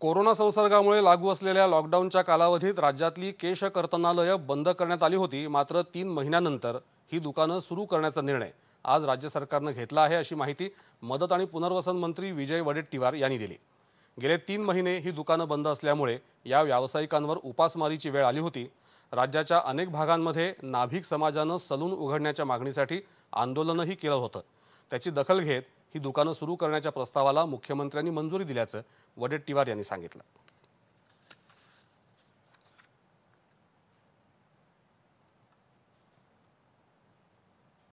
corona संसर्गामुळे लागू असलेल्या लॉकडाऊनच्या कालावधीत राज्यातली केश बंद करण्यात आली होती मात्र तीन महिन्यानंतर ही दुकानं सुरू करण्याचा निर्णय आज राज्य सरकारनं घेतला आहे अशी माहिती मदत आणि पुनर्वसन मंत्री विजय वडेट्टीवार यांनी दिली गेले तीन महिने ही दुकानं बंद असल्यामुळे या व्यावसायिकांवर उपासमारीची वेळ आली होती राज्याच्या अनेक भागांमध्ये नाभिक समाजानं सलून उघडण्याच्या मागणीसाठी आंदोलनही केलं होतं त्याची दखल घेत ही दुकानं सुरू करण्याच्या प्रस्तावाला मुख्यमंत्र्यांनी मंजुरी दिल्याचं वडेट्टीवार यांनी सांगितलं